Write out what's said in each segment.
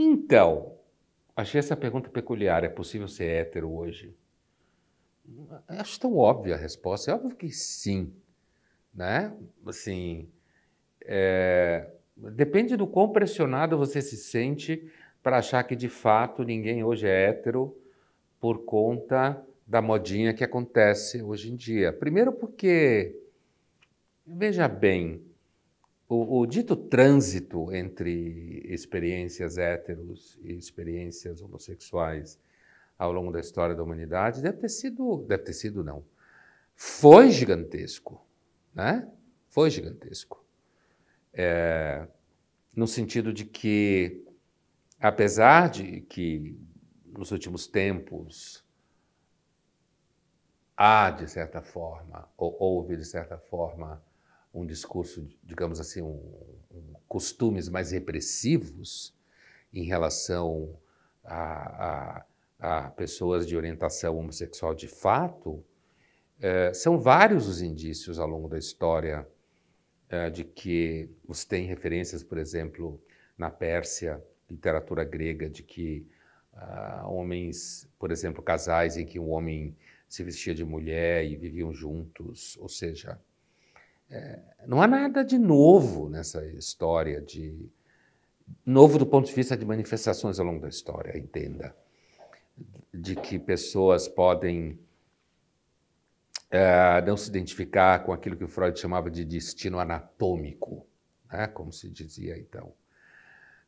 Então, achei essa pergunta peculiar. É possível ser hétero hoje? Acho tão óbvia a resposta. É óbvio que sim. Né? Assim, é... depende do quão pressionado você se sente para achar que de fato ninguém hoje é hétero por conta da modinha que acontece hoje em dia. Primeiro porque, veja bem, o, o, dito trânsito entre experiências héteros e experiências homossexuais ao longo da história da humanidade deve ter sido, deve ter sido não, foi gigantesco, né? Foi gigantesco. É, no sentido de que, apesar de que nos últimos tempos há, de certa forma, ou houve, de certa forma, um discurso, digamos assim, um, um costumes mais repressivos em relação a, a, a, pessoas de orientação homossexual de fato, eh, são vários os indícios ao longo da história eh, de que os tem referências, por exemplo, na Pérsia, literatura grega, de que ah, homens, por exemplo, casais em que um homem se vestia de mulher e viviam juntos, ou seja, é, não há nada de novo nessa história de novo do ponto de vista de manifestações ao longo da história, entenda, de que pessoas podem é, não se identificar com aquilo que Freud chamava de destino anatômico, né? como se dizia então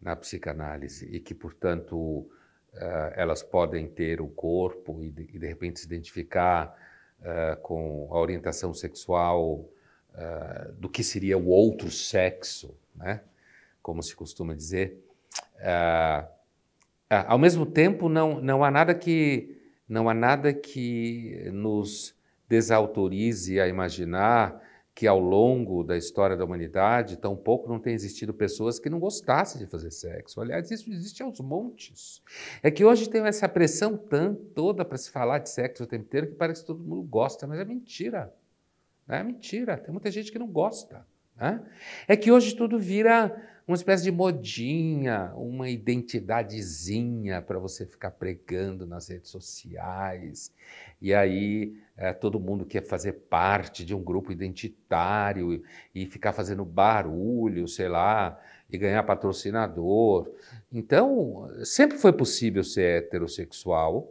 na psicanálise, e que, portanto, é, elas podem ter o corpo e, de, e de repente, se identificar é, com a orientação sexual ah, do que seria o outro sexo, né? como se costuma dizer. Uh, ao mesmo tempo, não, não há nada que não há nada que nos desautorize a imaginar que ao longo da história da humanidade, tampouco não tem existido pessoas que não gostassem de fazer sexo. Aliás, isso existe aos montes. É que hoje tem essa pressão tão, toda para se falar de sexo o tempo inteiro que parece que todo mundo gosta, mas é mentira. É mentira, tem muita gente que não gosta. Né? É que hoje tudo vira uma espécie de modinha, uma identidadezinha para você ficar pregando nas redes sociais. E aí é, todo mundo quer fazer parte de um grupo identitário e, e ficar fazendo barulho, sei lá, e ganhar patrocinador. Então, sempre foi possível ser heterossexual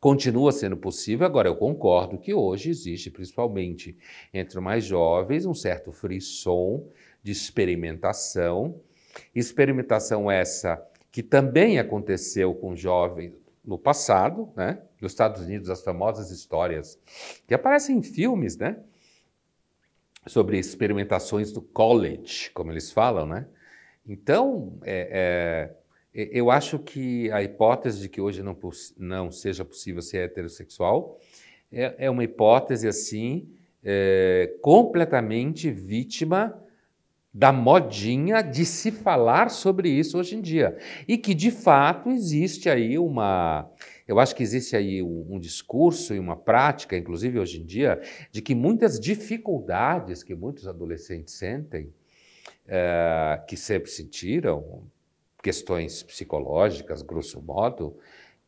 Continua sendo possível, agora eu concordo que hoje existe, principalmente entre mais jovens, um certo frisson de experimentação. Experimentação essa que também aconteceu com jovens no passado, né? Nos Estados Unidos, as famosas histórias que aparecem em filmes, né? Sobre experimentações do college, como eles falam, né? Então, é, é eu acho que a hipótese de que hoje não, não seja possível ser heterossexual é, é uma hipótese assim é, completamente vítima da modinha de se falar sobre isso hoje em dia. E que, de fato, existe aí uma. Eu acho que existe aí um, um, discurso e uma prática, inclusive hoje em dia, de que muitas dificuldades que muitos adolescentes sentem, é, que sempre sentiram, questões psicológicas, grosso modo,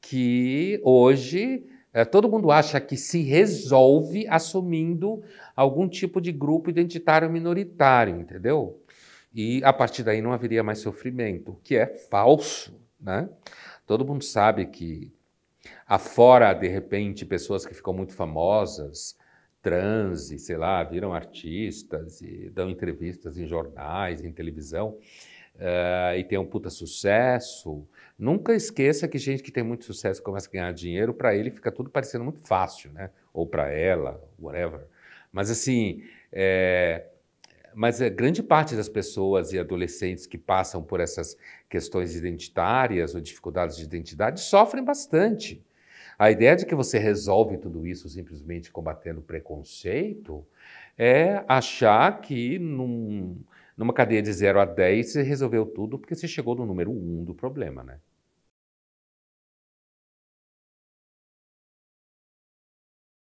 que hoje é, todo mundo acha que se resolve assumindo algum tipo de grupo identitário minoritário, entendeu? E a partir daí não haveria mais sofrimento, o que é falso, né? Todo mundo sabe que afora, de repente, pessoas que ficam muito famosas, trans, sei lá, viram artistas e dão entrevistas em jornais, em televisão, uh, e tem um puta sucesso, nunca esqueça que gente que tem muito sucesso começa a ganhar dinheiro, para ele fica tudo parecendo muito fácil, né? Ou para ela, whatever. Mas assim, é, mas eh, grande parte das pessoas e adolescentes que passam por essas questões identitárias ou dificuldades de identidade sofrem bastante. A ideia de que você resolve tudo isso simplesmente combatendo preconceito é achar que num, numa cadeia de 0 a 10, você resolveu tudo porque você chegou no número 1 um do problema, né?